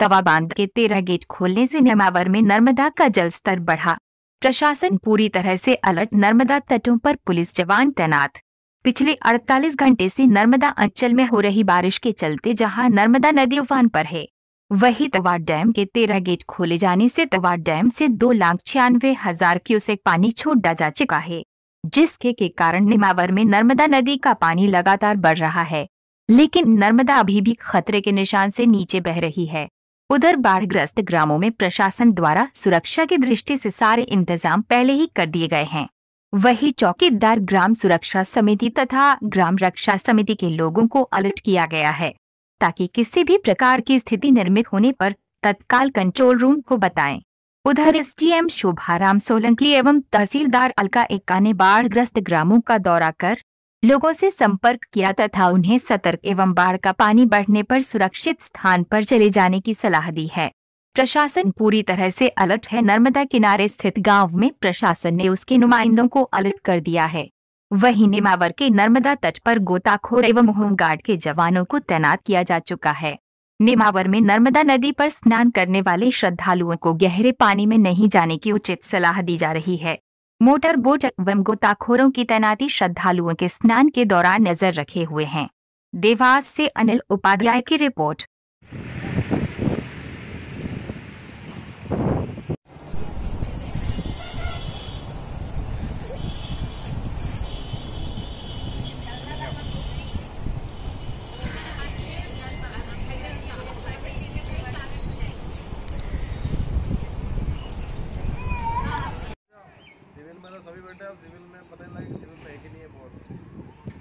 तवा बांध के तेरह गेट खोलने से नमावर में नर्मदा का जल स्तर बढ़ा प्रशासन पूरी तरह से अलर्ट नर्मदा तटों पर पुलिस जवान तैनात पिछले 48 घंटे से नर्मदा अंचल में हो रही बारिश के चलते जहां नर्मदा नदी उफान पर है वही तवा डैम के तेरह गेट खोले जाने से तवा डैम से दो लाख छियानवे हजार क्यूसेक पानी छोड़ा जा चुका है जिसके के कारण निमावर में नर्मदा नदी का पानी लगातार बढ़ रहा है लेकिन नर्मदा अभी भी खतरे के निशान से नीचे बह रही है उधर बाढ़ग्रस्त ग्रामों में प्रशासन द्वारा सुरक्षा की दृष्टि से सारे इंतजाम पहले ही कर दिए गए हैं वही चौकीदार ग्राम सुरक्षा समिति तथा ग्राम रक्षा समिति के लोगों को अलर्ट किया गया है ताकि किसी भी प्रकार की स्थिति निर्मित होने पर तत्काल कंट्रोल रूम को बताएं। उधर एसडीएम राम सोलंकी एवं तहसीलदार अलका एक्का ने बाढ़ग्रस्त ग्रामों का दौरा कर लोगों से संपर्क किया तथा उन्हें सतर्क एवं बाढ़ का पानी बढ़ने पर सुरक्षित स्थान पर चले जाने की सलाह दी है प्रशासन पूरी तरह से अलर्ट है नर्मदा किनारे स्थित गांव में प्रशासन ने उसके नुमाइंदों को अलर्ट कर दिया है वहीं नेमावर के नर्मदा तट पर गोताखोर एवं होमगार्ड के जवानों को तैनात किया जा चुका है नेमावर में नर्मदा नदी पर स्नान करने वाले श्रद्धालुओं को गहरे पानी में नहीं जाने की उचित सलाह दी जा रही है मोटर बोट एवं गोताखोरों की तैनाती श्रद्धालुओं के स्नान के दौरान नजर रखे हुए हैं देवास से अनिल उपाध्याय की रिपोर्ट सभी बेटे अब सिविल में पता नहीं लगा सिविल तो है कि नहीं है बोर्ड